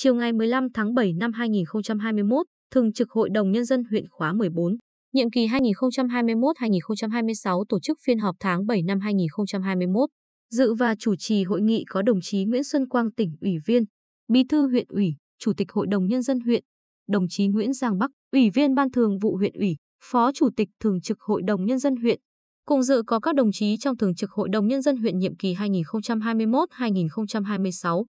Chiều ngày 15 tháng 7 năm 2021, Thường trực Hội đồng Nhân dân huyện khóa 14, nhiệm kỳ 2021-2026 tổ chức phiên họp tháng 7 năm 2021. Dự và chủ trì hội nghị có đồng chí Nguyễn Xuân Quang tỉnh ủy viên, bí thư huyện ủy, chủ tịch Hội đồng Nhân dân huyện, đồng chí Nguyễn Giang Bắc, ủy viên ban thường vụ huyện ủy, phó chủ tịch thường trực Hội đồng Nhân dân huyện. Cùng dự có các đồng chí trong Thường trực Hội đồng Nhân dân huyện nhiệm kỳ 2021-2026,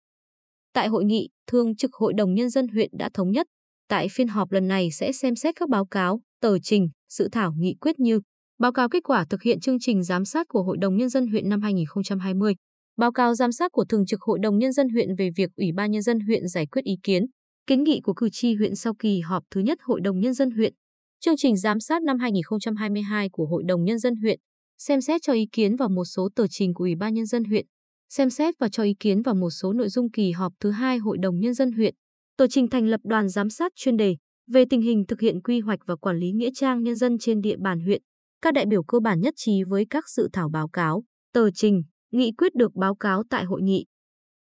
Tại hội nghị, Thường trực Hội đồng Nhân dân huyện đã thống nhất, tại phiên họp lần này sẽ xem xét các báo cáo, tờ trình, sự thảo nghị quyết như báo cáo kết quả thực hiện chương trình giám sát của Hội đồng Nhân dân huyện năm 2020, báo cáo giám sát của Thường trực Hội đồng Nhân dân huyện về việc Ủy ban Nhân dân huyện giải quyết ý kiến, kiến nghị của cử tri huyện sau kỳ họp thứ nhất Hội đồng Nhân dân huyện, chương trình giám sát năm 2022 của Hội đồng Nhân dân huyện, xem xét cho ý kiến vào một số tờ trình của Ủy ban Nhân dân huyện xem xét và cho ý kiến vào một số nội dung kỳ họp thứ hai Hội đồng Nhân dân huyện, tờ trình thành lập đoàn giám sát chuyên đề về tình hình thực hiện quy hoạch và quản lý nghĩa trang nhân dân trên địa bàn huyện. Các đại biểu cơ bản nhất trí với các dự thảo báo cáo, tờ trình, nghị quyết được báo cáo tại hội nghị.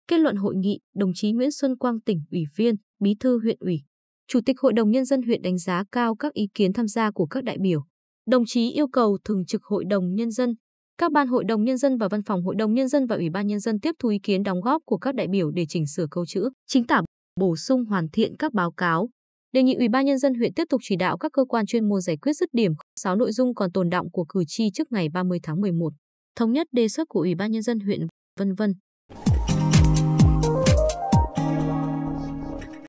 Kết luận hội nghị, đồng chí Nguyễn Xuân Quang tỉnh ủy viên, bí thư huyện ủy, chủ tịch Hội đồng Nhân dân huyện đánh giá cao các ý kiến tham gia của các đại biểu. Đồng chí yêu cầu Thường trực Hội đồng Nhân dân các ban Hội đồng Nhân dân và Văn phòng Hội đồng Nhân dân và Ủy ban Nhân dân tiếp thu ý kiến đóng góp của các đại biểu để chỉnh sửa câu chữ, chính tả, bổ sung hoàn thiện các báo cáo. Đề nghị Ủy ban Nhân dân huyện tiếp tục chỉ đạo các cơ quan chuyên môn giải quyết dứt điểm 6 nội dung còn tồn động của cử tri trước ngày 30 tháng 11. Thống nhất đề xuất của Ủy ban Nhân dân huyện, vân vân.